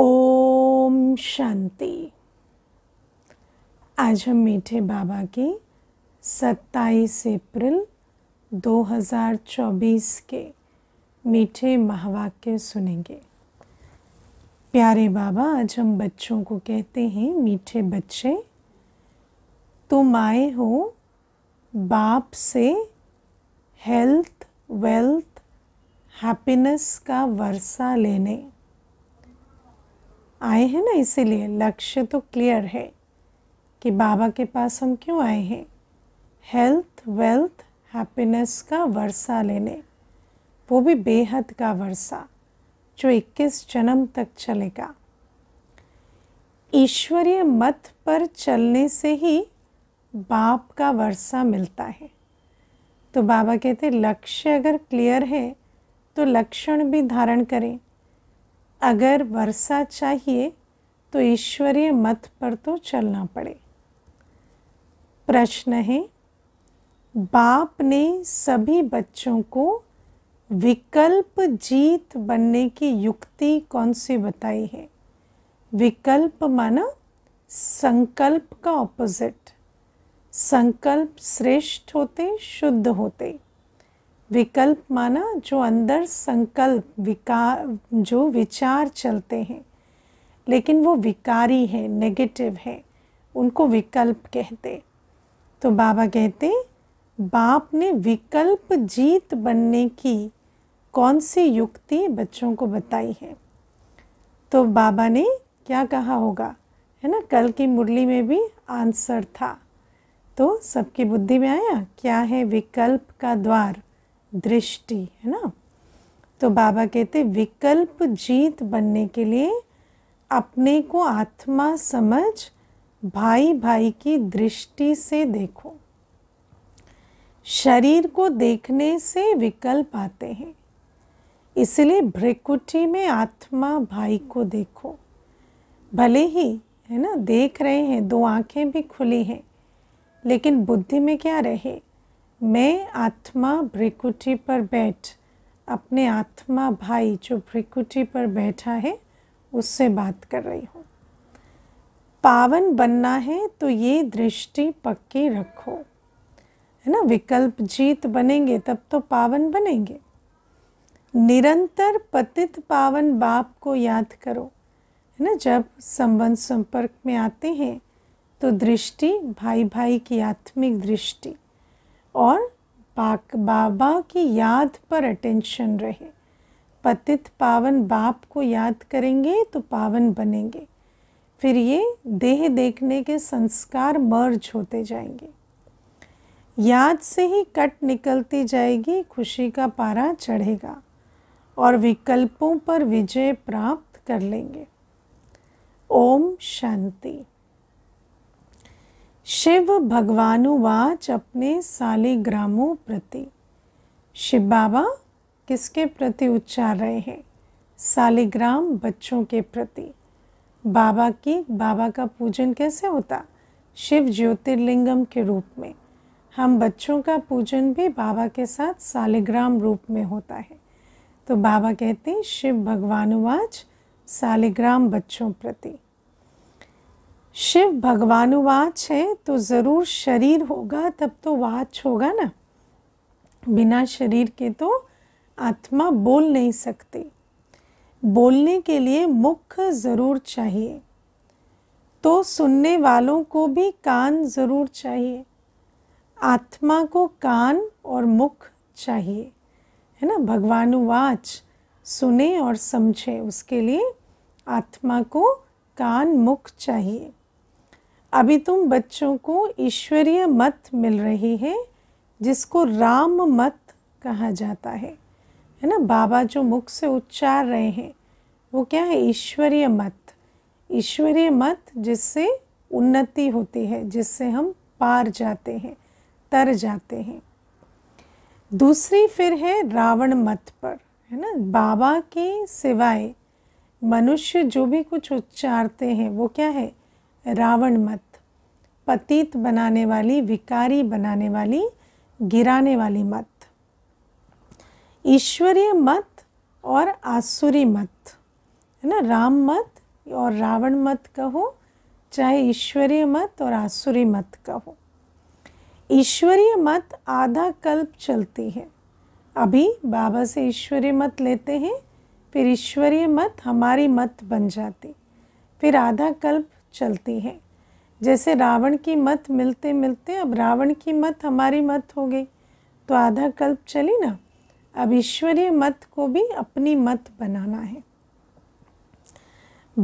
ओम शांति आज हम मीठे बाबा की 27 अप्रैल 2024 के मीठे महावाक्य सुनेंगे प्यारे बाबा आज हम बच्चों को कहते हैं मीठे बच्चे तुम आए हो बाप से हेल्थ वेल्थ हैप्पीनेस का वर्षा लेने आए हैं ना इसीलिए लक्ष्य तो क्लियर है कि बाबा के पास हम क्यों आए हैं हेल्थ वेल्थ हैप्पीनेस का वर्षा लेने वो भी बेहद का वर्षा जो 21 जन्म तक चलेगा ईश्वरीय मत पर चलने से ही बाप का वर्षा मिलता है तो बाबा कहते लक्ष्य अगर क्लियर है तो लक्षण भी धारण करें अगर वर्षा चाहिए तो ईश्वरीय मत पर तो चलना पड़े प्रश्न है बाप ने सभी बच्चों को विकल्प जीत बनने की युक्ति कौन सी बताई है विकल्प माना संकल्प का ऑपोजिट संकल्प श्रेष्ठ होते शुद्ध होते विकल्प माना जो अंदर संकल्प विकार जो विचार चलते हैं लेकिन वो विकारी है नेगेटिव है उनको विकल्प कहते तो बाबा कहते बाप ने विकल्प जीत बनने की कौन सी युक्ति बच्चों को बताई है तो बाबा ने क्या कहा होगा है ना कल की मुरली में भी आंसर था तो सबकी बुद्धि में आया क्या है विकल्प का द्वार दृष्टि है ना तो बाबा कहते विकल्प जीत बनने के लिए अपने को आत्मा समझ भाई भाई की दृष्टि से देखो शरीर को देखने से विकल्प आते हैं इसलिए भ्रिकुटी में आत्मा भाई को देखो भले ही है ना देख रहे हैं दो आंखें भी खुली हैं लेकिन बुद्धि में क्या रहे मैं आत्मा भ्रिकुटी पर बैठ अपने आत्मा भाई जो भ्रिकुटी पर बैठा है उससे बात कर रही हूँ पावन बनना है तो ये दृष्टि पक्की रखो है ना विकल्प जीत बनेंगे तब तो पावन बनेंगे निरंतर पतित पावन बाप को याद करो है ना जब संबंध संपर्क में आते हैं तो दृष्टि भाई भाई की आत्मिक दृष्टि और बाबा की याद पर अटेंशन रहे पतित पावन बाप को याद करेंगे तो पावन बनेंगे फिर ये देह देखने के संस्कार मर्ज होते जाएंगे याद से ही कट निकलती जाएगी खुशी का पारा चढ़ेगा और विकल्पों पर विजय प्राप्त कर लेंगे ओम शांति शिव भगवानुवाच अपने सालिग्रामों प्रति शिव बाबा किसके प्रति उच्चार रहे हैं सालिग्राम बच्चों के प्रति बाबा की बाबा का पूजन कैसे होता शिव ज्योतिर्लिंगम के रूप में हम बच्चों का पूजन भी बाबा के साथ सालिग्राम रूप में होता है तो बाबा कहते हैं शिव भगवानुवाच सालिग्राम बच्चों प्रति शिव भगवानुवाच है तो ज़रूर शरीर होगा तब तो वाच होगा ना बिना शरीर के तो आत्मा बोल नहीं सकती बोलने के लिए मुख ज़रूर चाहिए तो सुनने वालों को भी कान ज़रूर चाहिए आत्मा को कान और मुख चाहिए है ना भगवानुवाच सुने और समझे उसके लिए आत्मा को कान मुख चाहिए अभी तुम बच्चों को ईश्वरीय मत मिल रही है जिसको राम मत कहा जाता है है ना बाबा जो मुख से उच्चार रहे हैं वो क्या है ईश्वरीय मत ईश्वरीय मत जिससे उन्नति होती है जिससे हम पार जाते हैं तर जाते हैं दूसरी फिर है रावण मत पर है ना बाबा के सिवाय मनुष्य जो भी कुछ उच्चारते हैं वो क्या है रावण मत पतित बनाने वाली विकारी बनाने वाली गिराने वाली मत ईश्वरीय मत और आसुरी मत है ना राम मत और रावण मत कहो चाहे ईश्वरीय मत और आसुरी मत कहो ईश्वरीय मत आधा कल्प चलती है अभी बाबा से ईश्वरीय मत लेते हैं फिर ईश्वरीय मत हमारी मत बन जाती फिर आधा कल्प चलती है जैसे रावण की मत मिलते मिलते अब रावण की मत हमारी मत हो गई तो आधा कल्प चली ना अब ईश्वरीय मत को भी अपनी मत बनाना है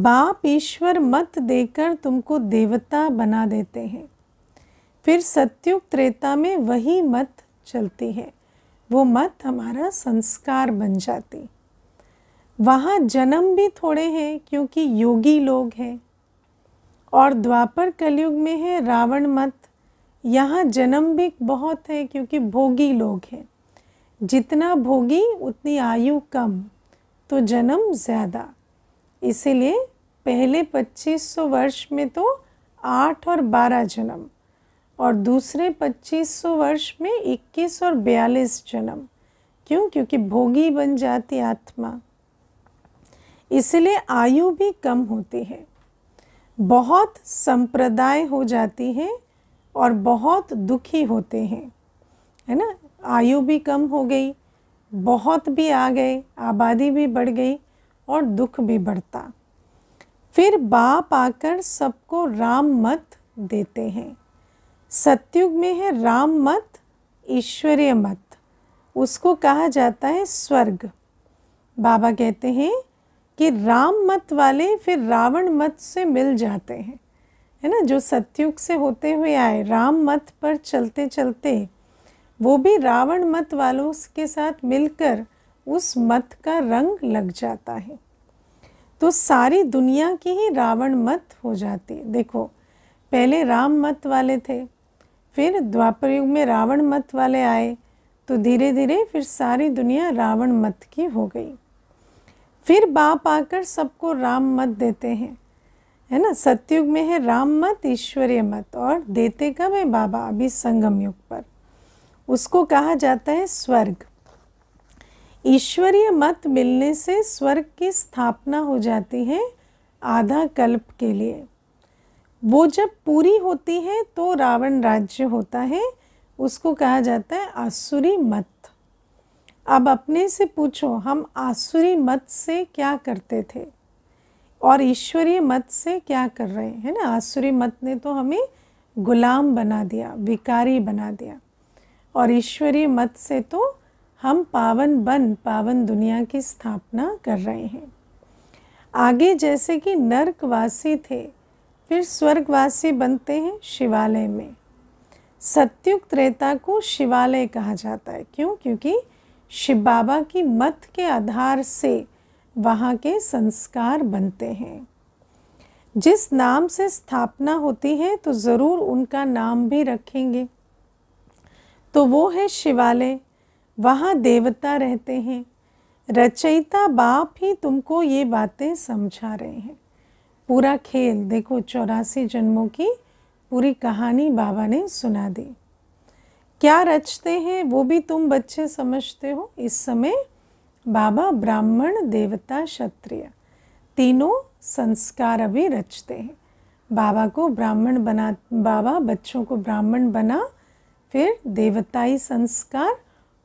बाप ईश्वर मत देकर तुमको देवता बना देते हैं फिर सत्युग त्रेता में वही मत चलती है वो मत हमारा संस्कार बन जाती वहाँ जन्म भी थोड़े हैं क्योंकि योगी लोग हैं और द्वापर कलयुग में है रावण मत यहाँ जन्म भी बहुत है क्योंकि भोगी लोग हैं जितना भोगी उतनी आयु कम तो जन्म ज़्यादा इसीलिए पहले 2500 वर्ष में तो आठ और बारह जन्म और दूसरे 2500 वर्ष में 21 और 42 जन्म क्यों क्योंकि भोगी बन जाती आत्मा इसलिए आयु भी कम होती है बहुत संप्रदाय हो जाती हैं और बहुत दुखी होते हैं है ना आयु भी कम हो गई बहुत भी आ गए आबादी भी बढ़ गई और दुख भी बढ़ता फिर बाप आकर सबको राम मत देते हैं सत्युग में है राम मत ईश्वरीय मत उसको कहा जाता है स्वर्ग बाबा कहते हैं कि राम मत वाले फिर रावण मत से मिल जाते हैं है ना जो सत्युग से होते हुए आए राम मत पर चलते चलते वो भी रावण मत वालों के साथ मिलकर उस मत का रंग लग जाता है तो सारी दुनिया की ही रावण मत हो जाती है देखो पहले राम मत वाले थे फिर द्वापर युग में रावण मत वाले आए तो धीरे धीरे फिर सारी दुनिया रावण मत की हो गई फिर बाप आकर सबको राम मत देते हैं है ना सत्युग में है राम मत ईश्वरीय मत और देते कब है बाबा अभी संगम युग पर उसको कहा जाता है स्वर्ग ईश्वरीय मत मिलने से स्वर्ग की स्थापना हो जाती है आधा कल्प के लिए वो जब पूरी होती है तो रावण राज्य होता है उसको कहा जाता है आसुरी मत अब अपने से पूछो हम आसुरी मत से क्या करते थे और ईश्वरीय मत से क्या कर रहे हैं ना आसुरी मत ने तो हमें गुलाम बना दिया विकारी बना दिया और ईश्वरीय मत से तो हम पावन बन पावन दुनिया की स्थापना कर रहे हैं आगे जैसे कि नर्कवासी थे फिर स्वर्गवासी बनते हैं शिवालय में सत्युग त्रेता को शिवालय कहा जाता है क्यों क्योंकि शिव बाबा की मत के आधार से वहाँ के संस्कार बनते हैं जिस नाम से स्थापना होती है तो ज़रूर उनका नाम भी रखेंगे तो वो है शिवालय वहाँ देवता रहते हैं रचयिता बाप ही तुमको ये बातें समझा रहे हैं पूरा खेल देखो चौरासी जन्मों की पूरी कहानी बाबा ने सुना दी क्या रचते हैं वो भी तुम बच्चे समझते हो इस समय बाबा ब्राह्मण देवता क्षत्रिय तीनों संस्कार अभी रचते हैं बाबा को ब्राह्मण बना बाबा बच्चों को ब्राह्मण बना फिर देवताई संस्कार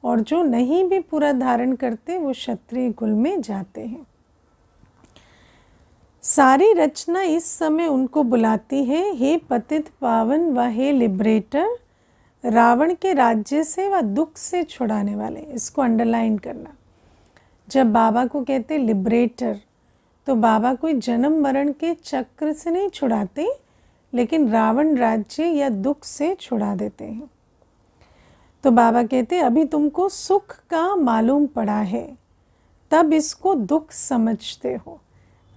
और जो नहीं भी पूरा धारण करते वो क्षत्रिय कुल में जाते हैं सारी रचना इस समय उनको बुलाती है हे पतित पावन व हे लिबरेटर रावण के राज्य से व दुख से छुड़ाने वाले इसको अंडरलाइन करना जब बाबा को कहते लिबरेटर तो बाबा कोई जन्म मरण के चक्र से नहीं छुड़ाते लेकिन रावण राज्य या दुख से छुड़ा देते हैं तो बाबा कहते अभी तुमको सुख का मालूम पड़ा है तब इसको दुख समझते हो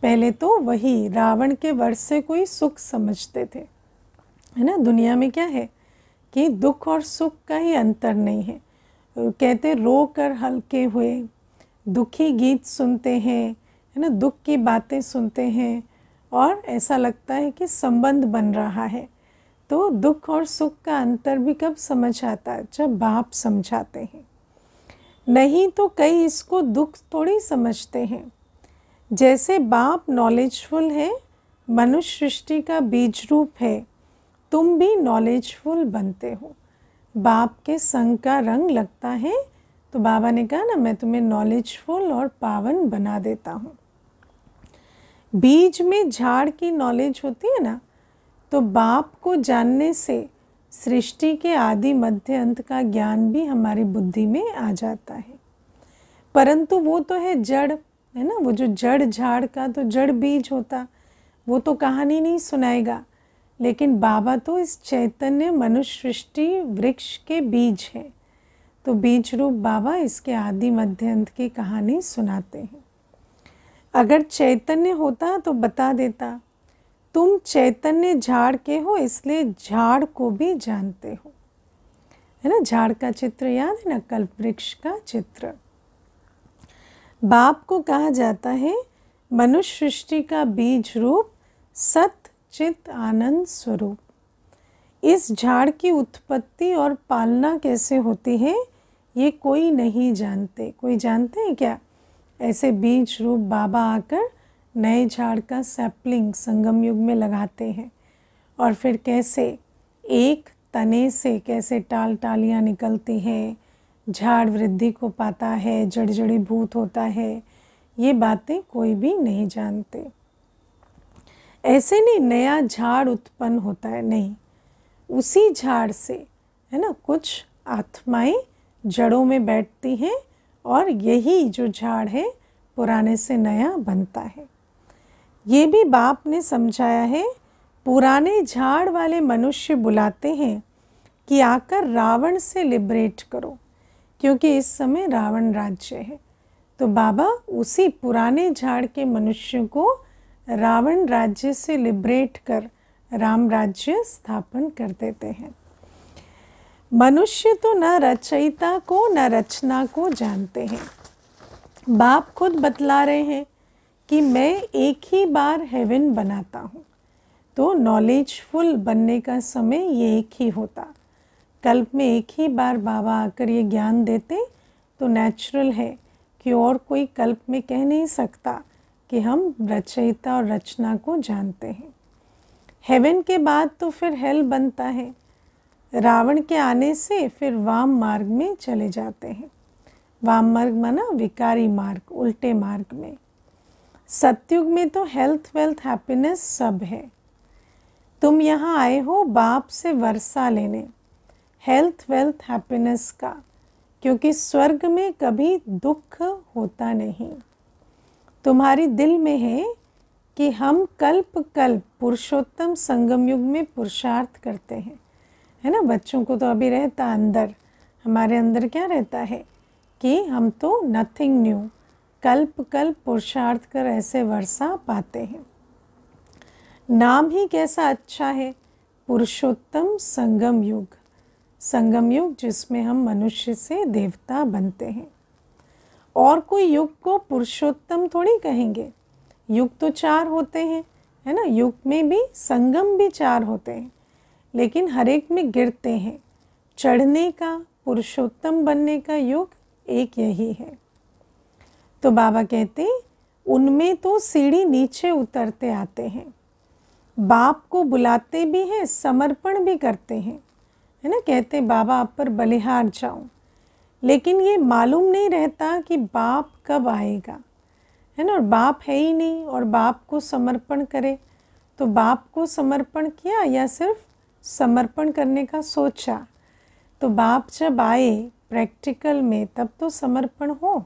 पहले तो वही रावण के वर्ष से कोई सुख समझते थे है ना दुनिया में क्या है कि दुख और सुख का ही अंतर नहीं है कहते रो कर हल्के हुए दुखी गीत सुनते हैं है ना दुख की बातें सुनते हैं और ऐसा लगता है कि संबंध बन रहा है तो दुख और सुख का अंतर भी कब समझ आता है जब बाप समझाते हैं नहीं तो कई इसको दुख थोड़ी समझते हैं जैसे बाप नॉलेजफुल है मनुष्य सृष्टि का बीज रूप है तुम भी नॉलेजफुल बनते हो बाप के संग का रंग लगता है तो बाबा ने कहा ना मैं तुम्हें नॉलेजफुल और पावन बना देता हूँ बीज में झाड़ की नॉलेज होती है ना तो बाप को जानने से सृष्टि के आदि मध्य अंत का ज्ञान भी हमारी बुद्धि में आ जाता है परंतु वो तो है जड़ है ना वो जो जड़ झाड़ का तो जड़ बीज होता वो तो कहानी नहीं सुनाएगा लेकिन बाबा तो इस चैतन्य मनुष्य सृष्टि वृक्ष के बीज हैं तो बीज रूप बाबा इसके आदि अंत की कहानी सुनाते हैं अगर चैतन्य होता तो बता देता तुम चैतन्य झाड़ के हो इसलिए झाड़ को भी जानते हो है ना झाड़ का चित्र याद है ना कल्प वृक्ष का चित्र बाप को कहा जाता है मनुष्य सृष्टि का बीज रूप सत चित आनंद स्वरूप इस झाड़ की उत्पत्ति और पालना कैसे होती है ये कोई नहीं जानते कोई जानते हैं क्या ऐसे बीज रूप बाबा आकर नए झाड़ का सैपलिंग संगम युग में लगाते हैं और फिर कैसे एक तने से कैसे टाल टालियाँ निकलती हैं झाड़ वृद्धि को पाता है जड़ जड़ी भूत होता है ये बातें कोई भी नहीं जानते ऐसे नहीं नया झाड़ उत्पन्न होता है नहीं उसी झाड़ से है ना कुछ आत्माएं जड़ों में बैठती हैं और यही जो झाड़ है पुराने से नया बनता है ये भी बाप ने समझाया है पुराने झाड़ वाले मनुष्य बुलाते हैं कि आकर रावण से लिबरेट करो क्योंकि इस समय रावण राज्य है तो बाबा उसी पुराने झाड़ के मनुष्य को रावण राज्य से लिब्रेट कर राम राज्य स्थापन कर देते हैं मनुष्य तो न रचयिता को न रचना को जानते हैं बाप खुद बतला रहे हैं कि मैं एक ही बार हेवन बनाता हूँ तो नॉलेजफुल बनने का समय ये एक ही होता कल्प में एक ही बार बाबा आकर ये ज्ञान देते तो नेचुरल है कि और कोई कल्प में कह नहीं सकता कि हम रचयिता और रचना को जानते हैं हेवन के बाद तो फिर हेल बनता है रावण के आने से फिर वाम मार्ग में चले जाते हैं वाम मार्ग माना विकारी मार्ग उल्टे मार्ग में सत्युग में तो हेल्थ वेल्थ हैप्पीनेस सब है तुम यहाँ आए हो बाप से वर्षा लेने हेल्थ वेल्थ हैप्पीनेस का क्योंकि स्वर्ग में कभी दुख होता नहीं तुम्हारी दिल में है कि हम कल्प कल्प पुरुषोत्तम संगम युग में पुरुषार्थ करते हैं है ना बच्चों को तो अभी रहता अंदर हमारे अंदर क्या रहता है कि हम तो नथिंग न्यू कल्प कल्प पुरुषार्थ कर ऐसे वर्षा पाते हैं नाम ही कैसा अच्छा है पुरुषोत्तम संगम युग संगम युग जिसमें हम मनुष्य से देवता बनते हैं और कोई युग को पुरुषोत्तम थोड़ी कहेंगे युग तो चार होते हैं है ना युग में भी संगम भी चार होते हैं लेकिन हर एक में गिरते हैं चढ़ने का पुरुषोत्तम बनने का युग एक यही है तो बाबा कहते उनमें तो सीढ़ी नीचे उतरते आते हैं बाप को बुलाते भी हैं समर्पण भी करते हैं है ना कहते बाबा आप पर बलिहार जाऊं लेकिन ये मालूम नहीं रहता कि बाप कब आएगा है ना और बाप है ही नहीं और बाप को समर्पण करे तो बाप को समर्पण किया या सिर्फ समर्पण करने का सोचा तो बाप जब आए प्रैक्टिकल में तब तो समर्पण हो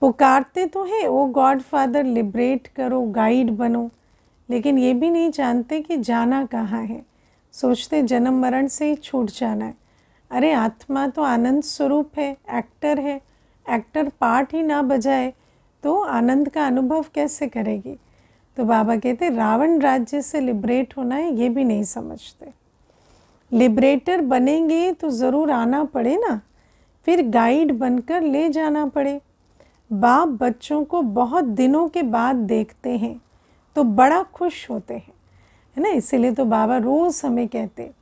पुकारते तो हैं वो गॉड फादर लिबरेट करो गाइड बनो लेकिन ये भी नहीं जानते कि जाना कहाँ है सोचते जन्म मरण से ही छूट जाना है अरे आत्मा तो आनंद स्वरूप है एक्टर है एक्टर पार्ट ही ना बजाए तो आनंद का अनुभव कैसे करेगी तो बाबा कहते रावण राज्य से लिबरेट होना है ये भी नहीं समझते लिबरेटर बनेंगे तो ज़रूर आना पड़े ना फिर गाइड बनकर ले जाना पड़े बाप बच्चों को बहुत दिनों के बाद देखते हैं तो बड़ा खुश होते हैं है ना इसीलिए तो बाबा रोज़ हमें कहते हैं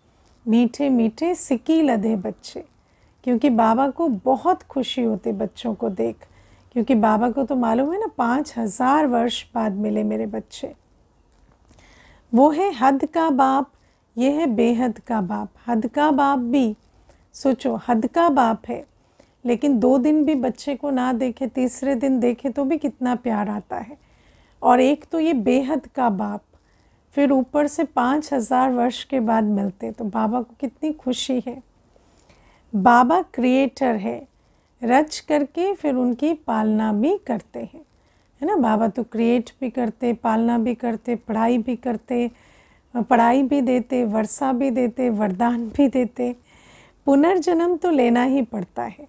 मीठे मीठे सिकी लदे बच्चे क्योंकि बाबा को बहुत खुशी होती बच्चों को देख क्योंकि बाबा को तो मालूम है ना पाँच हज़ार वर्ष बाद मिले मेरे बच्चे वो है हद का बाप ये है बेहद का बाप हद का बाप भी सोचो हद का बाप है लेकिन दो दिन भी बच्चे को ना देखे तीसरे दिन देखे तो भी कितना प्यार आता है और एक तो ये बेहद का बाप फिर ऊपर से पाँच हज़ार वर्ष के बाद मिलते तो बाबा को कितनी खुशी है बाबा क्रिएटर है रच करके फिर उनकी पालना भी करते हैं है ना बाबा तो क्रिएट भी करते पालना भी करते पढ़ाई भी करते पढ़ाई भी देते वर्षा भी देते वरदान भी देते पुनर्जन्म तो लेना ही पड़ता है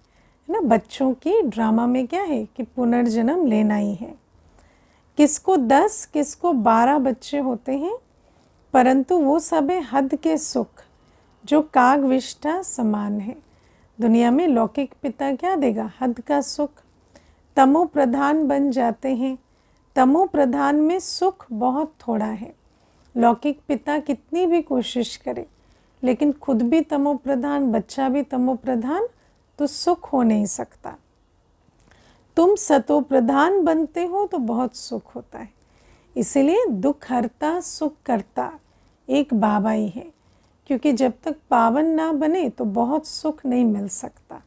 है ना बच्चों की ड्रामा में क्या है कि पुनर्जन्म लेना ही है किसको दस किसको बारह बच्चे होते हैं परंतु वो सब है हद के सुख जो काग समान है दुनिया में लौकिक पिता क्या देगा हद का सुख तमो प्रधान बन जाते हैं तमो प्रधान में सुख बहुत थोड़ा है लौकिक पिता कितनी भी कोशिश करे लेकिन खुद भी तमो प्रधान बच्चा भी तमो प्रधान तो सुख हो नहीं सकता तुम सतो प्रधान बनते हो तो बहुत सुख होता है इसलिए दुख हरता सुख करता एक बाबा ही है क्योंकि जब तक पावन ना बने तो बहुत सुख नहीं मिल सकता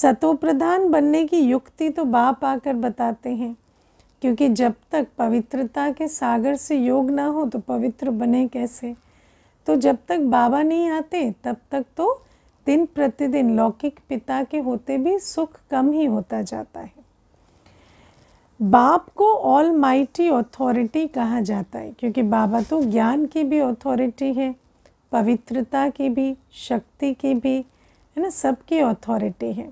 सतो प्रधान बनने की युक्ति तो बाप आकर बताते हैं क्योंकि जब तक पवित्रता के सागर से योग ना हो तो पवित्र बने कैसे तो जब तक बाबा नहीं आते तब तक तो दिन प्रतिदिन लौकिक पिता के होते भी सुख कम ही होता जाता है बाप को ऑल माइटी ऑथोरिटी कहा जाता है क्योंकि बाबा तो ज्ञान की भी ऑथोरिटी है पवित्रता की भी शक्ति की भी है ना सबकी ऑथोरिटी है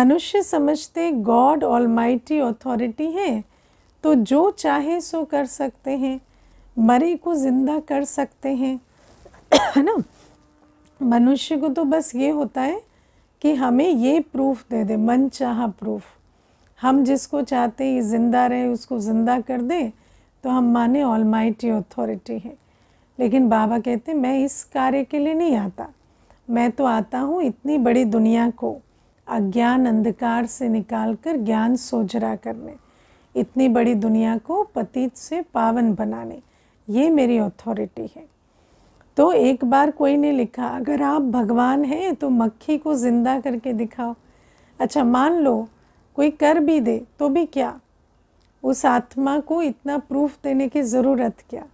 मनुष्य समझते गॉड ऑल माइटी ऑथोरिटी है तो जो चाहे सो कर सकते हैं मरे को ज़िंदा कर सकते हैं है ना मनुष्य को तो बस ये होता है कि हमें ये प्रूफ दे दे मन चाह प्रूफ हम जिसको चाहते ये ज़िंदा रहे उसको ज़िंदा कर दे तो हम माने ऑल माइटी अथॉरिटी है लेकिन बाबा कहते मैं इस कार्य के लिए नहीं आता मैं तो आता हूँ इतनी बड़ी दुनिया को अज्ञान अंधकार से निकाल कर ज्ञान सोजरा करने इतनी बड़ी दुनिया को पतित से पावन बनाने ये मेरी अथॉरिटी है तो एक बार कोई ने लिखा अगर आप भगवान हैं तो मक्खी को ज़िंदा करके दिखाओ अच्छा मान लो कोई कर भी दे तो भी क्या उस आत्मा को इतना प्रूफ देने की ज़रूरत क्या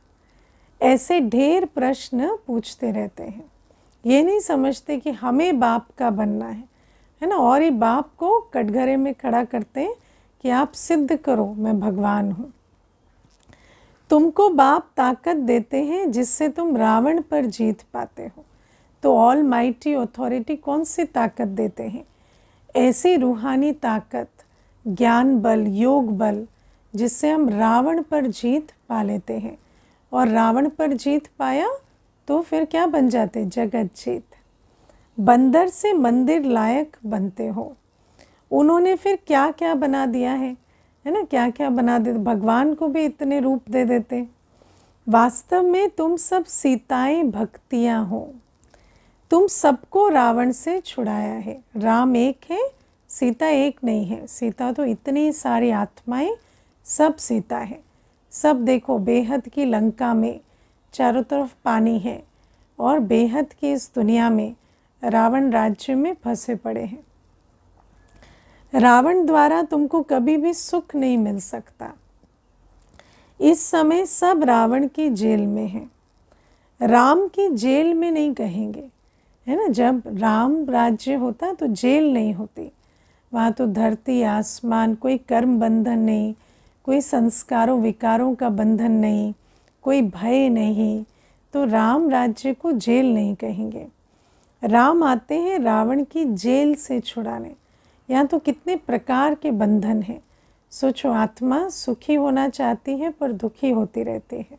ऐसे ढेर प्रश्न पूछते रहते हैं ये नहीं समझते कि हमें बाप का बनना है है ना और ये बाप को कटघरे में खड़ा करते हैं कि आप सिद्ध करो मैं भगवान हूँ तुमको बाप ताकत देते हैं जिससे तुम रावण पर जीत पाते हो तो ऑल माइटी ऑथॉरिटी कौन सी ताकत देते हैं ऐसी रूहानी ताकत ज्ञान बल योग बल जिससे हम रावण पर जीत पा लेते हैं और रावण पर जीत पाया तो फिर क्या बन जाते जगत जीत बंदर से मंदिर लायक बनते हो उन्होंने फिर क्या क्या बना दिया है है ना क्या क्या बना देते भगवान को भी इतने रूप दे देते वास्तव में तुम सब सीताएं भक्तियां हो तुम सबको रावण से छुड़ाया है राम एक है सीता एक नहीं है सीता तो इतनी सारी आत्माएं सब सीता है सब देखो बेहद की लंका में चारों तरफ पानी है और बेहद की इस दुनिया में रावण राज्य में फंसे पड़े हैं रावण द्वारा तुमको कभी भी सुख नहीं मिल सकता इस समय सब रावण की जेल में हैं राम की जेल में नहीं कहेंगे है ना जब राम राज्य होता तो जेल नहीं होती वहाँ तो धरती आसमान कोई कर्म बंधन नहीं कोई संस्कारों विकारों का बंधन नहीं कोई भय नहीं तो राम राज्य को जेल नहीं कहेंगे राम आते हैं रावण की जेल से छुड़ाने यहाँ तो कितने प्रकार के बंधन हैं सोचो आत्मा सुखी होना चाहती है पर दुखी होती रहती है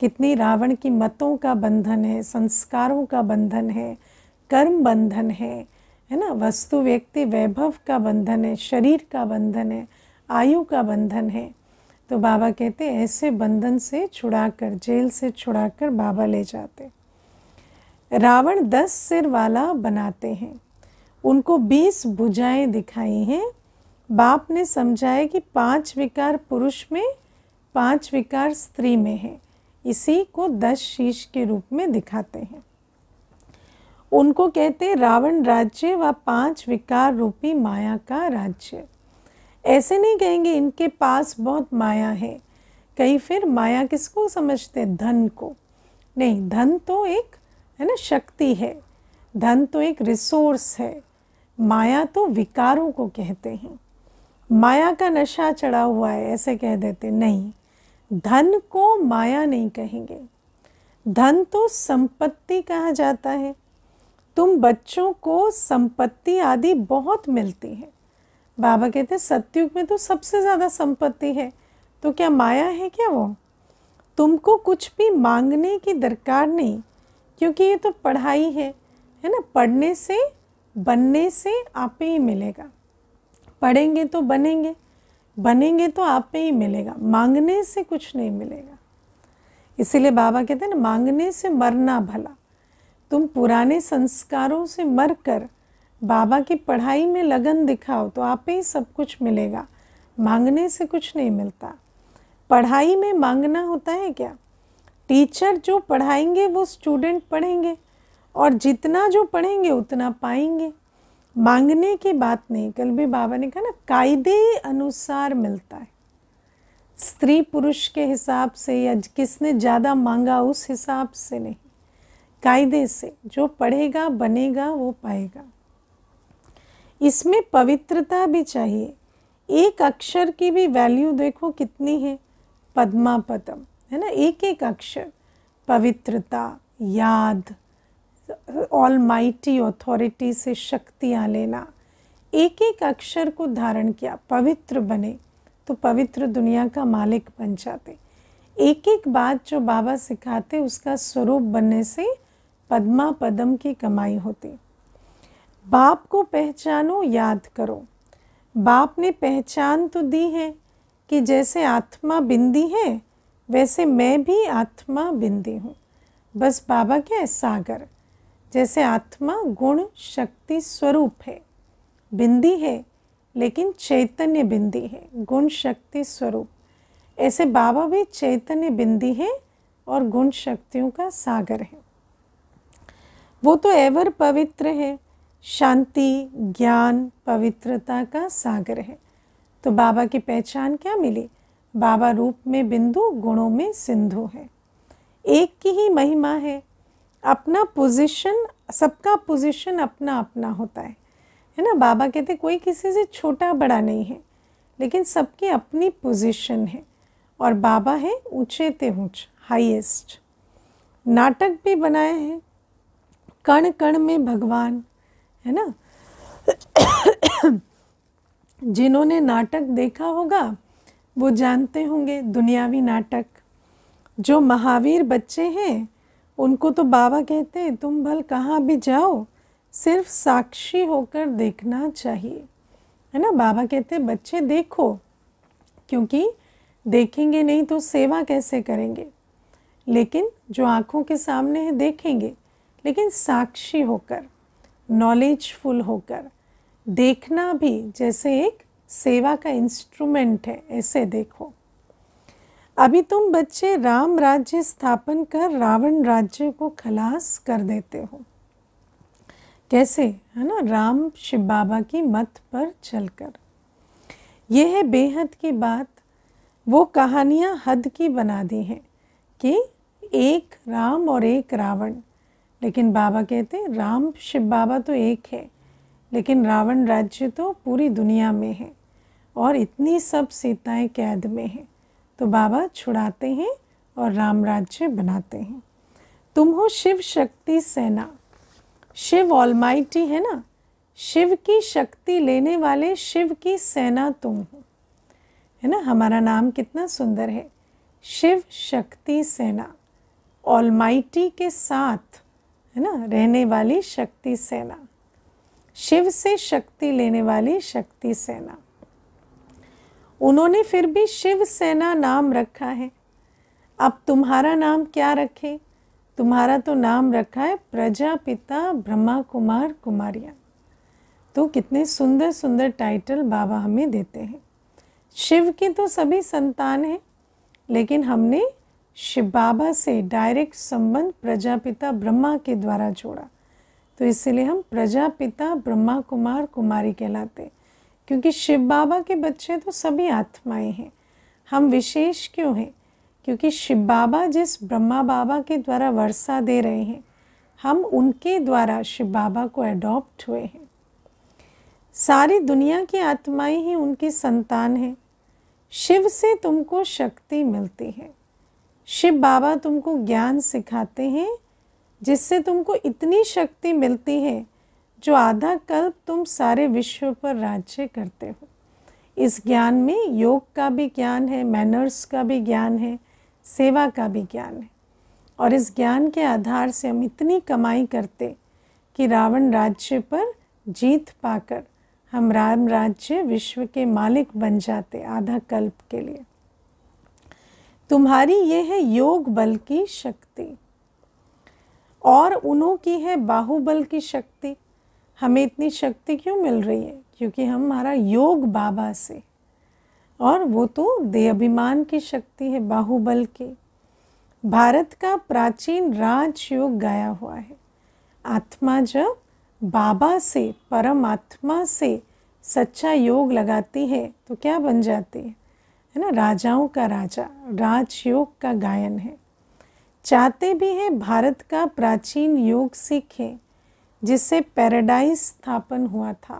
कितनी रावण की मतों का बंधन है संस्कारों का बंधन है कर्म बंधन है है ना वस्तु व्यक्ति वैभव का बंधन है शरीर का बंधन है आयु का बंधन है तो बाबा कहते ऐसे बंधन से छुड़ा कर जेल से छुड़ा कर बाबा ले जाते रावण दस सिर वाला बनाते हैं उनको बीस भुजाएं दिखाई हैं बाप ने समझाया कि पांच विकार पुरुष में पांच विकार स्त्री में है इसी को दस शीश के रूप में दिखाते हैं उनको कहते हैं रावण राज्य व पांच विकार रूपी माया का राज्य ऐसे नहीं कहेंगे इनके पास बहुत माया है कहीं फिर माया किसको समझते धन को नहीं धन तो एक है ना शक्ति है धन तो एक रिसोर्स है माया तो विकारों को कहते हैं माया का नशा चढ़ा हुआ है ऐसे कह देते नहीं धन को माया नहीं कहेंगे धन तो संपत्ति कहा जाता है तुम बच्चों को संपत्ति आदि बहुत मिलती है बाबा कहते हैं सत्युग में तो सबसे ज़्यादा संपत्ति है तो क्या माया है क्या वो तुमको कुछ भी मांगने की दरकार नहीं क्योंकि ये तो पढ़ाई है है ना पढ़ने से बनने से आप पे ही मिलेगा पढ़ेंगे तो बनेंगे बनेंगे तो आप पे ही मिलेगा मांगने से कुछ नहीं मिलेगा इसीलिए बाबा कहते हैं ना मांगने से मरना भला तुम पुराने संस्कारों से मर कर बाबा की पढ़ाई में लगन दिखाओ तो आप पे ही सब कुछ मिलेगा मांगने से कुछ नहीं मिलता पढ़ाई में मांगना होता है क्या टीचर जो पढ़ाएंगे वो स्टूडेंट पढ़ेंगे और जितना जो पढ़ेंगे उतना पाएंगे मांगने की बात नहीं कल भी बाबा ने कहा ना कायदे अनुसार मिलता है स्त्री पुरुष के हिसाब से या किसने ज़्यादा मांगा उस हिसाब से नहीं कायदे से जो पढ़ेगा बनेगा वो पाएगा इसमें पवित्रता भी चाहिए एक अक्षर की भी वैल्यू देखो कितनी है पद्मा पदम है ना एक एक अक्षर पवित्रता याद ऑल माइटी ऑथॉरिटी से शक्तियाँ लेना एक एक अक्षर को धारण किया पवित्र बने तो पवित्र दुनिया का मालिक बन जाते एक एक बात जो बाबा सिखाते उसका स्वरूप बनने से पद्मा पद्म की कमाई होती बाप को पहचानो याद करो बाप ने पहचान तो दी है कि जैसे आत्मा बिंदी है वैसे मैं भी आत्मा बिंदी हूँ बस बाबा क्या है सागर जैसे आत्मा गुण शक्ति स्वरूप है बिंदी है लेकिन चैतन्य बिंदी है गुण शक्ति स्वरूप ऐसे बाबा भी चैतन्य बिंदी है और गुण शक्तियों का सागर है वो तो एवर पवित्र है शांति ज्ञान पवित्रता का सागर है तो बाबा की पहचान क्या मिली बाबा रूप में बिंदु गुणों में सिंधु है एक की ही महिमा है अपना पोजीशन सबका पोजीशन अपना अपना होता है है ना बाबा कहते कोई किसी से छोटा बड़ा नहीं है लेकिन सबकी अपनी पोजीशन है और बाबा है ऊँचे ते ऊँच हाईएस्ट नाटक भी बनाए हैं कण कण में भगवान है ना जिन्होंने नाटक देखा होगा वो जानते होंगे दुनियावी नाटक जो महावीर बच्चे हैं उनको तो बाबा कहते हैं तुम भल कहाँ भी जाओ सिर्फ साक्षी होकर देखना चाहिए है ना बाबा कहते हैं बच्चे देखो क्योंकि देखेंगे नहीं तो सेवा कैसे करेंगे लेकिन जो आँखों के सामने है देखेंगे लेकिन साक्षी होकर नॉलेजफुल होकर देखना भी जैसे एक सेवा का इंस्ट्रूमेंट है ऐसे देखो अभी तुम बच्चे राम राज्य स्थापन कर रावण राज्य को खलास कर देते हो कैसे है ना राम शिव बाबा की मत पर चलकर यह है बेहद की बात वो कहानियाँ हद की बना दी हैं कि एक राम और एक रावण लेकिन बाबा कहते हैं राम शिव बाबा तो एक है लेकिन रावण राज्य तो पूरी दुनिया में है और इतनी सब सीताएं कैद में हैं तो बाबा छुड़ाते हैं और राम राज्य बनाते हैं तुम हो शिव शक्ति सेना शिव ऑलमाइटी है ना शिव की शक्ति लेने वाले शिव की सेना तुम हो है ना हमारा नाम कितना सुंदर है शिव शक्ति सेना ऑलमाइटी के साथ है ना रहने वाली शक्ति सेना शिव से शक्ति लेने वाली शक्ति सेना उन्होंने फिर भी शिवसेना नाम रखा है अब तुम्हारा नाम क्या रखे तुम्हारा तो नाम रखा है प्रजापिता ब्रह्मा कुमार कुमारिया तो कितने सुंदर सुंदर टाइटल बाबा हमें देते हैं शिव के तो सभी संतान हैं लेकिन हमने शिव बाबा से डायरेक्ट संबंध प्रजापिता ब्रह्मा के द्वारा जोड़ा तो इसलिए हम प्रजापिता ब्रह्मा कुमार कुमारी कहलाते हैं क्योंकि शिव बाबा के बच्चे तो सभी आत्माएं हैं हम विशेष क्यों हैं क्योंकि शिव बाबा जिस ब्रह्मा बाबा के द्वारा वर्षा दे रहे हैं हम उनके द्वारा शिव बाबा को अडॉप्ट हुए हैं सारी दुनिया की आत्माएं ही उनकी संतान हैं शिव से तुमको शक्ति मिलती है शिव बाबा तुमको ज्ञान सिखाते हैं जिससे तुमको इतनी शक्ति मिलती है जो आधा कल्प तुम सारे विश्व पर राज्य करते हो इस ज्ञान में योग का भी ज्ञान है मैनर्स का भी ज्ञान है सेवा का भी ज्ञान है और इस ज्ञान के आधार से हम इतनी कमाई करते कि रावण राज्य पर जीत पाकर हम राम राज्य विश्व के मालिक बन जाते आधा कल्प के लिए तुम्हारी ये है योग बल की शक्ति और उनों की है बाहुबल की शक्ति हमें इतनी शक्ति क्यों मिल रही है क्योंकि हमारा योग बाबा से और वो तो दे अभिमान की शक्ति है बाहुबल की भारत का प्राचीन राजयोग गाया हुआ है आत्मा जब बाबा से परमात्मा से सच्चा योग लगाती है तो क्या बन जाती है है ना राजाओं का राजा राजयोग का गायन है चाहते भी हैं भारत का प्राचीन योग सीखें जिससे पैराडाइज स्थापन हुआ था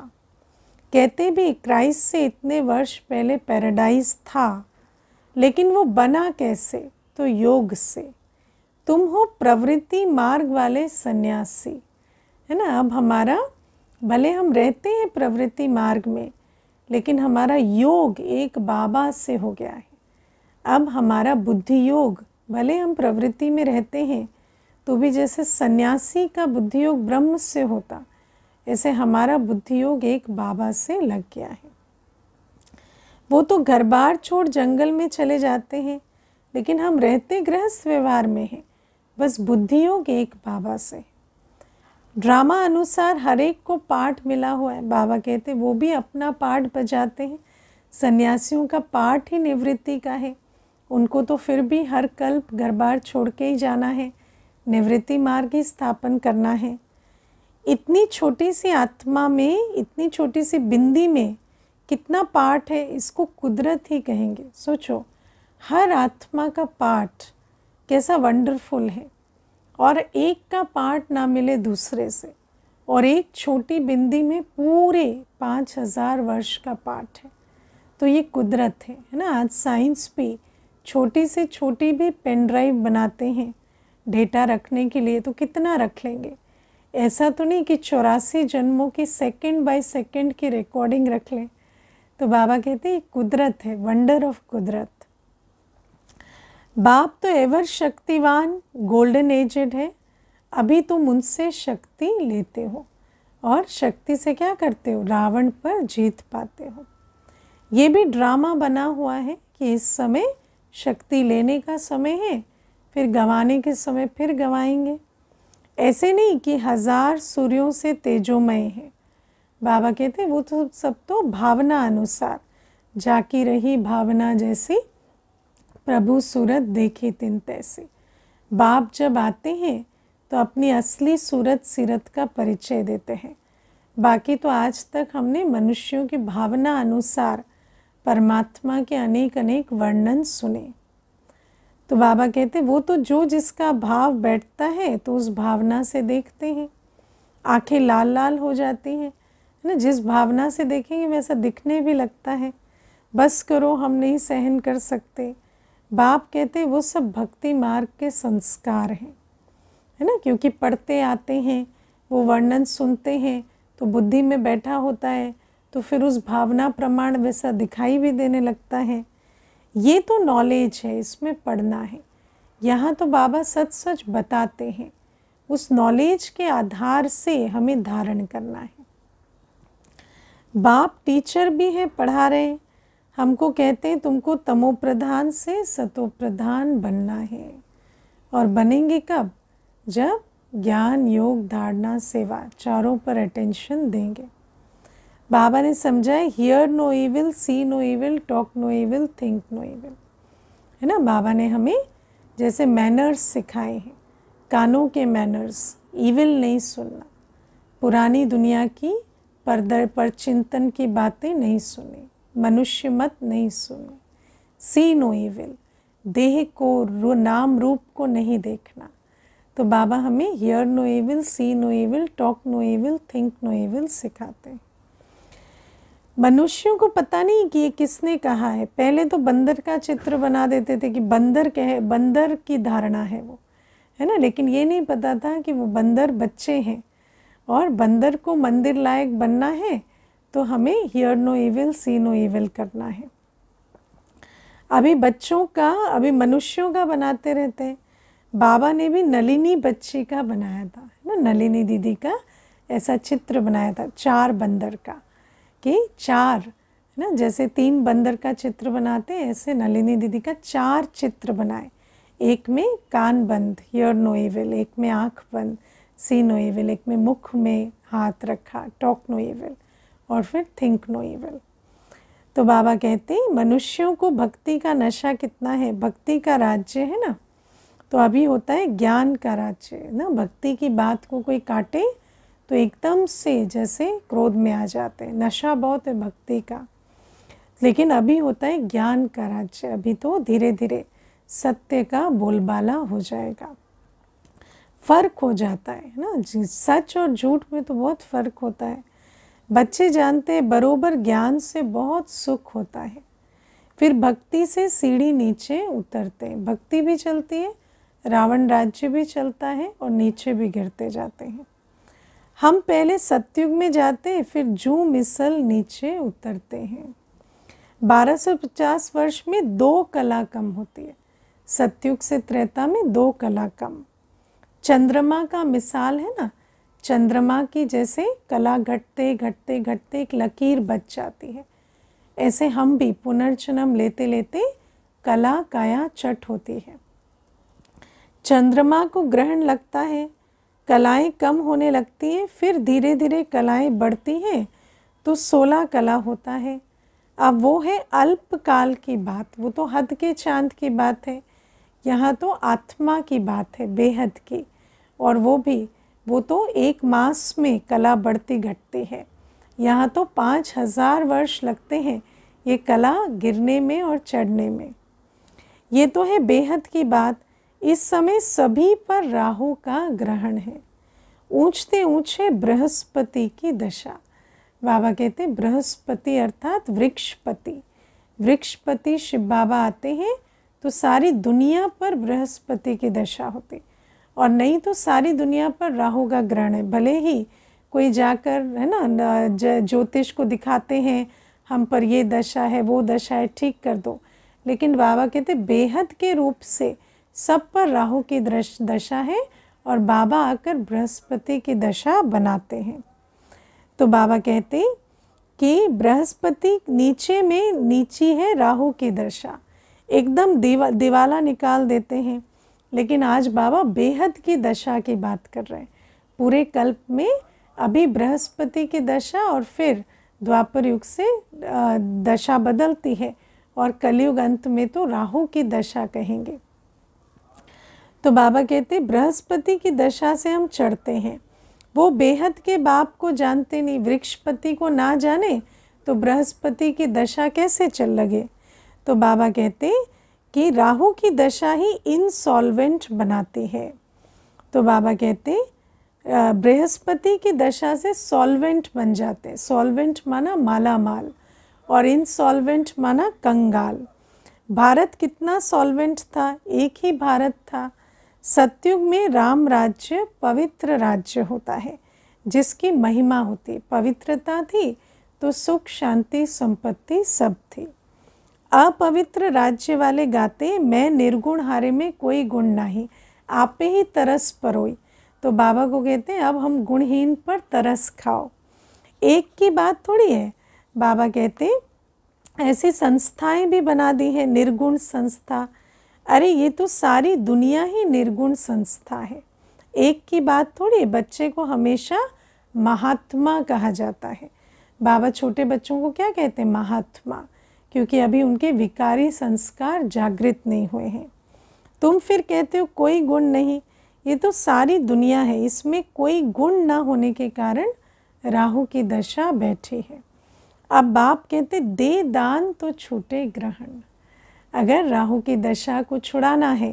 कहते भी क्राइस्ट से इतने वर्ष पहले पैराडाइज था लेकिन वो बना कैसे तो योग से तुम हो प्रवृत्ति मार्ग वाले सन्यासी है ना अब हमारा भले हम रहते हैं प्रवृत्ति मार्ग में लेकिन हमारा योग एक बाबा से हो गया है अब हमारा बुद्धि योग भले हम प्रवृत्ति में रहते हैं तो भी जैसे सन्यासी का बुद्धि योग ब्रह्म से होता ऐसे हमारा बुद्धि योग एक बाबा से लग गया है वो तो घर बार छोड़ जंगल में चले जाते हैं लेकिन हम रहते गृहस्थ व्यवहार में हैं बस बुद्धि योग एक बाबा से ड्रामा अनुसार हर एक को पाठ मिला हुआ है बाबा कहते वो भी अपना पाठ बजाते हैं सन्यासियों का पाठ ही निवृत्ति का है उनको तो फिर भी हर कल्प घर बार छोड़ के ही जाना है निवृत्ति मार्ग ही स्थापन करना है इतनी छोटी सी आत्मा में इतनी छोटी सी बिंदी में कितना पाठ है इसको कुदरत ही कहेंगे सोचो हर आत्मा का पाठ कैसा वंडरफुल है और एक का पार्ट ना मिले दूसरे से और एक छोटी बिंदी में पूरे पाँच हज़ार वर्ष का पाठ है तो ये कुदरत है है ना आज साइंस भी छोटी से छोटी भी पेन ड्राइव बनाते हैं डेटा रखने के लिए तो कितना रख लेंगे ऐसा तो नहीं कि चौरासी जन्मों की सेकंड बाय सेकंड की रिकॉर्डिंग रख लें तो बाबा कहते हैं कुदरत है वंडर ऑफ कुदरत बाप तो एवर शक्तिवान गोल्डन एजेड है अभी तुम उनसे शक्ति लेते हो और शक्ति से क्या करते हो रावण पर जीत पाते हो ये भी ड्रामा बना हुआ है कि इस समय शक्ति लेने का समय है फिर गंवाने के समय फिर गंवाएंगे ऐसे नहीं कि हजार सूर्यों से तेजोमय है बाबा कहते वो तो सब तो भावना अनुसार जाकी रही भावना जैसी प्रभु सूरत देखे तिन तैसे बाप जब आते हैं तो अपनी असली सूरत सीरत का परिचय देते हैं बाकी तो आज तक हमने मनुष्यों की भावना अनुसार परमात्मा के अनेक अनेक वर्णन सुने तो बाबा कहते वो तो जो जिसका भाव बैठता है तो उस भावना से देखते हैं आंखें लाल लाल हो जाती हैं है ना जिस भावना से देखेंगे वैसा दिखने भी लगता है बस करो हम नहीं सहन कर सकते बाप कहते वो सब भक्ति मार्ग के संस्कार हैं है ना क्योंकि पढ़ते आते हैं वो वर्णन सुनते हैं तो बुद्धि में बैठा होता है तो फिर उस भावना प्रमाण वैसा दिखाई भी देने लगता है ये तो नॉलेज है इसमें पढ़ना है यहाँ तो बाबा सच सच बताते हैं उस नॉलेज के आधार से हमें धारण करना है बाप टीचर भी है पढ़ा रहे हमको कहते हैं तुमको तमो प्रधान से सतो प्रधान बनना है और बनेंगे कब जब ज्ञान योग धारणा सेवा चारों पर अटेंशन देंगे बाबा ने समझा hear no evil see no evil talk no evil think no evil है ना बाबा ने हमें जैसे मैनर्स सिखाए हैं कानों के मैनर्स ईविल नहीं सुनना पुरानी दुनिया की परदर पर चिंतन की बातें नहीं सुने मनुष्य मत नहीं सुने सी नो ईविल देह को रू, नाम रूप को नहीं देखना तो बाबा हमें hear no evil see no evil talk no evil think no evil सिखाते हैं मनुष्यों को पता नहीं कि ये किसने कहा है पहले तो बंदर का चित्र बना देते थे कि बंदर कह बंदर की धारणा है वो है ना लेकिन ये नहीं पता था कि वो बंदर बच्चे हैं और बंदर को मंदिर लायक बनना है तो हमें hear no evil see no evil करना है अभी बच्चों का अभी मनुष्यों का बनाते रहते हैं बाबा ने भी नलिनी बच्ची का बनाया था है ना नलिनी दीदी का ऐसा चित्र बनाया था चार बंदर का के चार है ना जैसे तीन बंदर का चित्र बनाते हैं ऐसे नलिनी दीदी का चार चित्र बनाए एक में कान बंद योर नो इविल एक में आँख बंद सी नो एक में मुख में हाथ रखा टॉक नो और फिर थिंक नो तो बाबा कहते हैं मनुष्यों को भक्ति का नशा कितना है भक्ति का राज्य है ना तो अभी होता है ज्ञान का राज्य ना भक्ति की बात को कोई काटे तो एकदम से जैसे क्रोध में आ जाते हैं नशा बहुत है भक्ति का लेकिन अभी होता है ज्ञान का राज्य अभी तो धीरे धीरे सत्य का बोलबाला हो जाएगा फर्क हो जाता है ना सच और झूठ में तो बहुत फर्क होता है बच्चे जानते हैं बरोबर ज्ञान से बहुत सुख होता है फिर भक्ति से सीढ़ी नीचे उतरते हैं भक्ति भी चलती है रावण राज्य भी चलता है और नीचे भी गिरते जाते हैं हम पहले सत्युग में जाते फिर जू मिसल नीचे उतरते हैं 1250 वर्ष में दो कला कम होती है सत्युग से त्रेता में दो कला कम चंद्रमा का मिसाल है ना चंद्रमा की जैसे कला घटते घटते घटते एक लकीर बच जाती है ऐसे हम भी पुनर्जन्म लेते लेते कला काया चट होती है चंद्रमा को ग्रहण लगता है कलाएं कम होने लगती हैं फिर धीरे धीरे कलाएं बढ़ती हैं तो सोलह कला होता है अब वो है अल्पकाल की बात वो तो हद के चांद की बात है यहाँ तो आत्मा की बात है बेहद की और वो भी वो तो एक मास में कला बढ़ती घटती है यहाँ तो पाँच हज़ार वर्ष लगते हैं ये कला गिरने में और चढ़ने में ये तो है बेहद की बात इस समय सभी पर राहु का ग्रहण है ऊंचते ऊंचे बृहस्पति की दशा बाबा कहते हैं बृहस्पति अर्थात वृक्षपति वृक्षपति शिव बाबा आते हैं तो सारी दुनिया पर बृहस्पति की दशा होती और नहीं तो सारी दुनिया पर राहु का ग्रहण है भले ही कोई जाकर है ना ज्योतिष को दिखाते हैं हम पर ये दशा है वो दशा है ठीक कर दो लेकिन बाबा कहते बेहद के रूप से सब पर राहु की दशा है और बाबा आकर बृहस्पति की दशा बनाते हैं तो बाबा कहते कि बृहस्पति नीचे में नीची है राहु की दशा एकदम दीवा दिवाला निकाल देते हैं लेकिन आज बाबा बेहद की दशा की बात कर रहे हैं पूरे कल्प में अभी बृहस्पति की दशा और फिर द्वापर युग से दशा बदलती है और कलयुग अंत में तो राहु की दशा कहेंगे तो बाबा कहते बृहस्पति की दशा से हम चढ़ते हैं वो बेहद के बाप को जानते नहीं वृक्षपति को ना जाने तो बृहस्पति की दशा कैसे चल लगे तो बाबा कहते कि राहु की दशा ही इनसॉल्वेंट बनाती है तो बाबा कहते बृहस्पति की दशा से सॉल्वेंट बन जाते सॉल्वेंट माना माला माल और इनसॉल्वेंट माना कंगाल भारत कितना सॉल्वेंट था एक ही भारत था सत्युग में राम राज्य पवित्र राज्य होता है जिसकी महिमा होती पवित्रता थी तो सुख शांति संपत्ति सब थी अपवित्र राज्य वाले गाते मैं निर्गुण हारे में कोई गुण नहीं आपे ही तरस परोई तो बाबा को कहते हैं अब हम गुणहीन पर तरस खाओ एक की बात थोड़ी है बाबा कहते ऐसी संस्थाएं भी बना दी हैं निर्गुण संस्था अरे ये तो सारी दुनिया ही निर्गुण संस्था है एक की बात थोड़ी बच्चे को हमेशा महात्मा कहा जाता है बाबा छोटे बच्चों को क्या कहते हैं महात्मा क्योंकि अभी उनके विकारी संस्कार जागृत नहीं हुए हैं तुम फिर कहते हो कोई गुण नहीं ये तो सारी दुनिया है इसमें कोई गुण ना होने के कारण राहु की दशा बैठी है अब बाप कहते दे दान तो छूटे ग्रहण अगर राहु की दशा को छुड़ाना है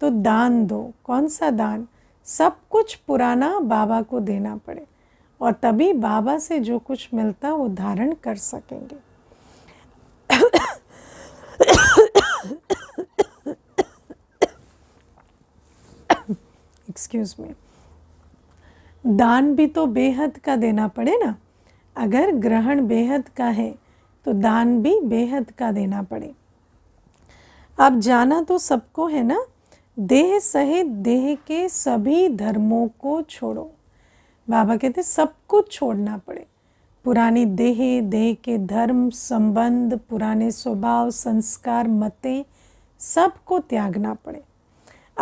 तो दान दो कौन सा दान सब कुछ पुराना बाबा को देना पड़े और तभी बाबा से जो कुछ मिलता वो धारण कर सकेंगे एक्सक्यूज मी दान भी तो बेहद का देना पड़े ना अगर ग्रहण बेहद का है तो दान भी बेहद का देना पड़े अब जाना तो सबको है ना देह सहित देह के सभी धर्मों को छोड़ो बाबा कहते सब कुछ छोड़ना पड़े पुरानी देह देह के धर्म संबंध पुराने स्वभाव संस्कार मतें को त्यागना पड़े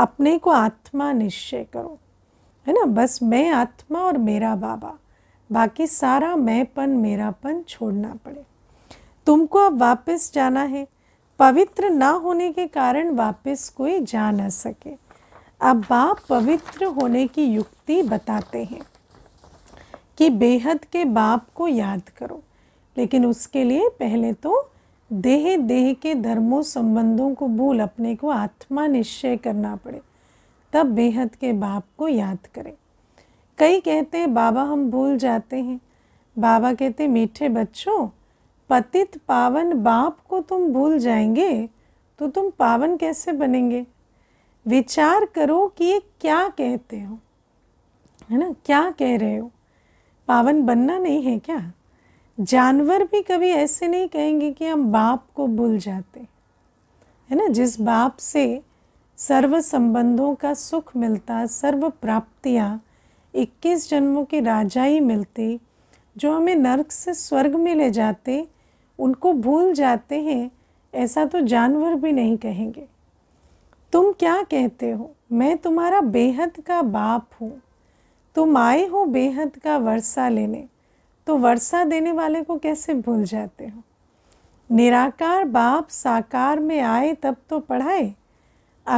अपने को आत्मा निश्चय करो है ना बस मैं आत्मा और मेरा बाबा बाकी सारा मैंपन मेरापन छोड़ना पड़े तुमको अब वापस जाना है पवित्र ना होने के कारण वापस कोई जा ना सके अब बाप पवित्र होने की युक्ति बताते हैं कि बेहद के बाप को याद करो लेकिन उसके लिए पहले तो देह देह के धर्मों संबंधों को भूल अपने को आत्मा निश्चय करना पड़े तब बेहद के बाप को याद करें कई कहते हैं बाबा हम भूल जाते हैं बाबा कहते मीठे बच्चों पतित पावन बाप को तुम भूल जाएंगे तो तुम पावन कैसे बनेंगे विचार करो कि ये क्या कहते हो है ना क्या कह रहे हो पावन बनना नहीं है क्या जानवर भी कभी ऐसे नहीं कहेंगे कि हम बाप को भूल जाते है ना जिस बाप से सर्व संबंधों का सुख मिलता सर्व प्राप्तियाँ इक्कीस जन्मों की राजाई मिलती जो हमें नर्क से स्वर्ग में ले जाते उनको भूल जाते हैं ऐसा तो जानवर भी नहीं कहेंगे तुम क्या कहते हो मैं तुम्हारा बेहद का बाप हूँ तुम आए हो बेहद का वर्षा लेने तो वर्षा देने वाले को कैसे भूल जाते हो निराकार बाप साकार में आए तब तो पढ़ाए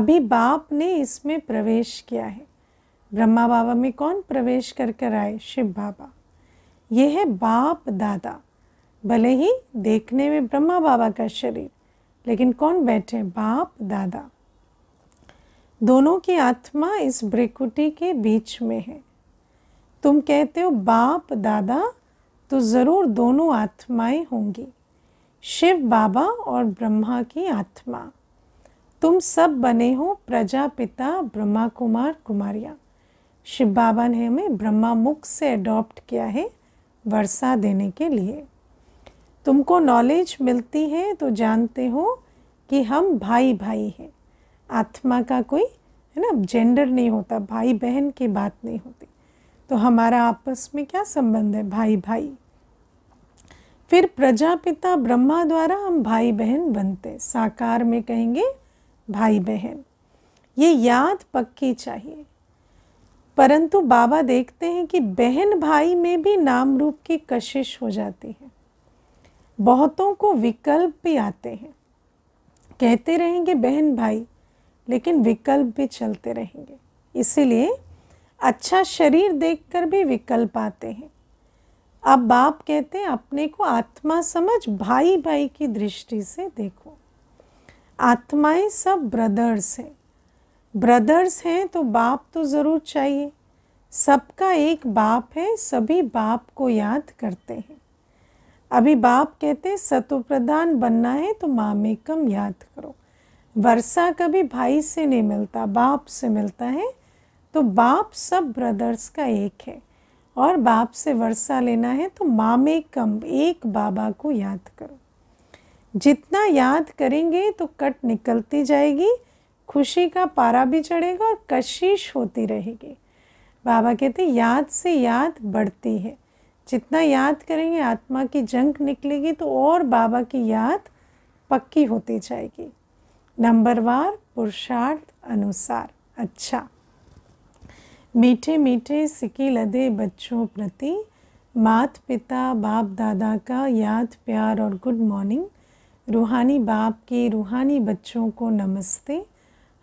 अभी बाप ने इसमें प्रवेश किया है ब्रह्मा बाबा में कौन प्रवेश कर कर आए शिव बाबा यह है बाप दादा भले ही देखने में ब्रह्मा बाबा का शरीर लेकिन कौन बैठे बाप दादा दोनों की आत्मा इस ब्रिकुटी के बीच में है तुम कहते हो बाप दादा तो ज़रूर दोनों आत्माएं होंगी शिव बाबा और ब्रह्मा की आत्मा तुम सब बने हो प्रजापिता ब्रह्मा कुमार कुमारिया शिव बाबा ने हमें ब्रह्मा मुख से अडॉप्ट किया है वर्षा देने के लिए तुमको नॉलेज मिलती है तो जानते हो कि हम भाई भाई हैं आत्मा का कोई है ना जेंडर नहीं होता भाई बहन की बात नहीं होती तो हमारा आपस में क्या संबंध है भाई भाई फिर प्रजापिता ब्रह्मा द्वारा हम भाई बहन बनते साकार में कहेंगे भाई बहन ये याद पक्की चाहिए परंतु बाबा देखते हैं कि बहन भाई में भी नाम रूप की कशिश हो जाती है बहुतों को विकल्प भी आते हैं कहते रहेंगे बहन भाई लेकिन विकल्प भी चलते रहेंगे इसीलिए अच्छा शरीर देखकर भी विकल्प आते हैं अब बाप कहते हैं अपने को आत्मा समझ भाई भाई की दृष्टि से देखो आत्माएं सब ब्रदर्स हैं ब्रदर्स हैं तो बाप तो ज़रूर चाहिए सबका एक बाप है सभी बाप को याद करते हैं अभी बाप कहते सतु प्रधान बनना है तो माँ में कम याद करो वर्षा कभी भाई से नहीं मिलता बाप से मिलता है तो बाप सब ब्रदर्स का एक है और बाप से वर्षा लेना है तो माँ में कम एक बाबा को याद करो जितना याद करेंगे तो कट निकलती जाएगी खुशी का पारा भी चढ़ेगा और कशिश होती रहेगी बाबा कहते याद से याद बढ़ती है जितना याद करेंगे आत्मा की जंक निकलेगी तो और बाबा की याद पक्की होती जाएगी नंबरवार पुरुषार्थ अनुसार अच्छा मीठे मीठे सिकी लदे बच्चों प्रति मात पिता बाप दादा का याद प्यार और गुड मॉर्निंग रूहानी बाप के रूहानी बच्चों को नमस्ते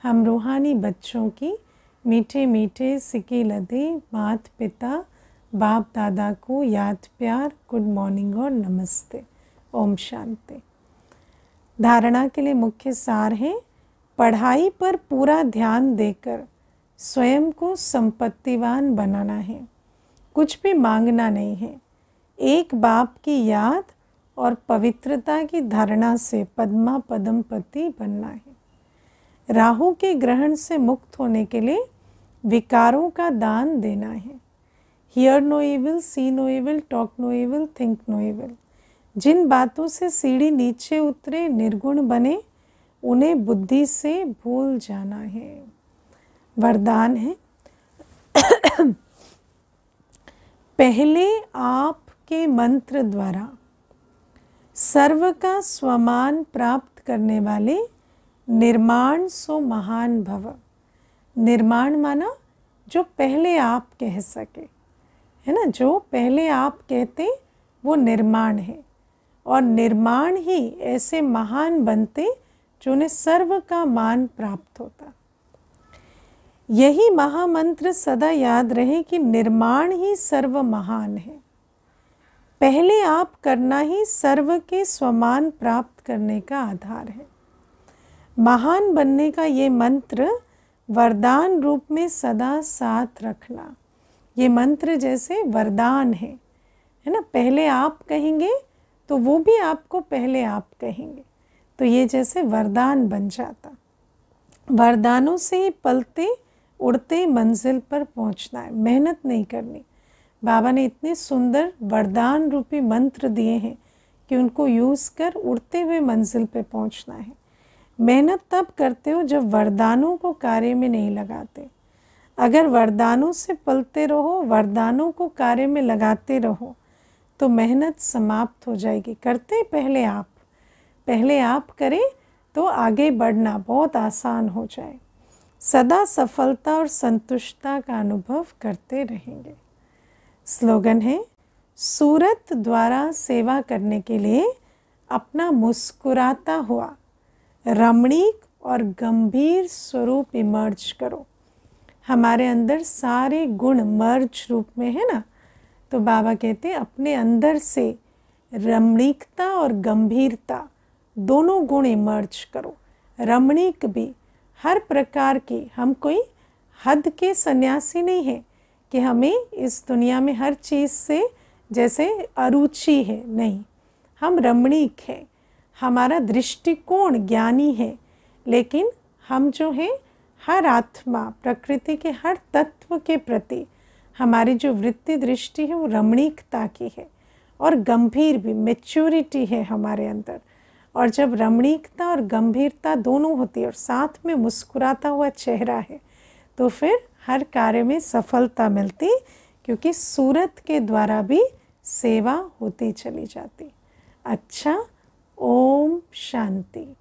हम रूहानी बच्चों की मीठे मीठे सिकी लदे मात पिता बाप दादा को याद प्यार गुड मॉर्निंग और नमस्ते ओम शांति धारणा के लिए मुख्य सार हैं पढ़ाई पर पूरा ध्यान देकर स्वयं को संपत्तिवान बनाना है कुछ भी मांगना नहीं है एक बाप की याद और पवित्रता की धारणा से पद्मा पद्म पति बनना है राहु के ग्रहण से मुक्त होने के लिए विकारों का दान देना है hear no evil see no evil talk no evil think no evil जिन बातों से सीढ़ी नीचे उतरे निर्गुण बने उन्हें बुद्धि से भूल जाना है वरदान है पहले आप के मंत्र द्वारा सर्व का स्वमान प्राप्त करने वाले निर्माण सो महान भव निर्माण माना जो पहले आप कह सके है ना जो पहले आप कहते वो निर्माण है और निर्माण ही ऐसे महान बनते जो उन्हें सर्व का मान प्राप्त होता यही महामंत्र सदा याद रहे कि निर्माण ही सर्व महान है पहले आप करना ही सर्व के स्वमान प्राप्त करने का आधार है महान बनने का ये मंत्र वरदान रूप में सदा साथ रखना ये मंत्र जैसे वरदान है है ना पहले आप कहेंगे तो वो भी आपको पहले आप कहेंगे तो ये जैसे वरदान बन जाता वरदानों से ही पलते उड़ते मंजिल पर पहुंचना है मेहनत नहीं करनी बाबा ने इतने सुंदर वरदान रूपी मंत्र दिए हैं कि उनको यूज़ कर उड़ते हुए मंजिल पर पहुंचना है मेहनत तब करते हो जब वरदानों को कार्य में नहीं लगाते अगर वरदानों से पलते रहो वरदानों को कार्य में लगाते रहो तो मेहनत समाप्त हो जाएगी करते पहले आप पहले आप करें तो आगे बढ़ना बहुत आसान हो जाए सदा सफलता और संतुष्टता का अनुभव करते रहेंगे स्लोगन है सूरत द्वारा सेवा करने के लिए अपना मुस्कुराता हुआ रमणीक और गंभीर स्वरूप इमर्ज करो हमारे अंदर सारे गुण मर्ज रूप में है ना तो बाबा कहते हैं अपने अंदर से रमणीकता और गंभीरता दोनों गुण इमर्ज करो रमणीक भी हर प्रकार की हम कोई हद के सन्यासी नहीं है कि हमें इस दुनिया में हर चीज़ से जैसे अरुचि है नहीं हम रमणीक हैं हमारा दृष्टिकोण ज्ञानी है लेकिन हम जो हैं हर आत्मा प्रकृति के हर तत्व के प्रति हमारी जो वृत्ति दृष्टि है वो रमणीकता की है और गंभीर भी मेच्योरिटी है हमारे अंदर और जब रमणीकता और गंभीरता दोनों होती है और साथ में मुस्कुराता हुआ चेहरा है तो फिर हर कार्य में सफलता मिलती क्योंकि सूरत के द्वारा भी सेवा होती चली जाती अच्छा ओम शांति